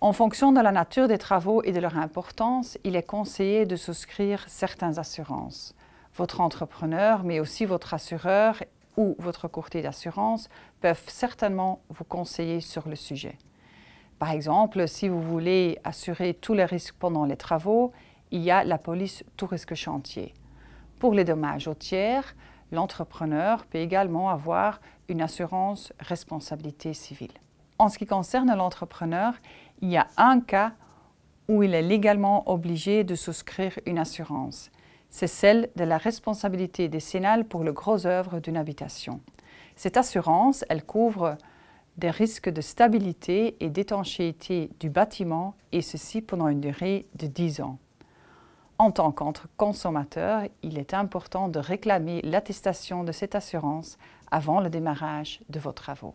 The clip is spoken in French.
En fonction de la nature des travaux et de leur importance, il est conseillé de souscrire certaines assurances. Votre entrepreneur, mais aussi votre assureur ou votre courtier d'assurance peuvent certainement vous conseiller sur le sujet. Par exemple, si vous voulez assurer tous les risques pendant les travaux, il y a la police tout risque chantier. Pour les dommages aux tiers, l'entrepreneur peut également avoir une assurance responsabilité civile en ce qui concerne l'entrepreneur, il y a un cas où il est légalement obligé de souscrire une assurance. C'est celle de la responsabilité décennale pour le gros œuvre d'une habitation. Cette assurance, elle couvre des risques de stabilité et d'étanchéité du bâtiment, et ceci pendant une durée de 10 ans. En tant qu'entre-consommateur, il est important de réclamer l'attestation de cette assurance avant le démarrage de vos travaux.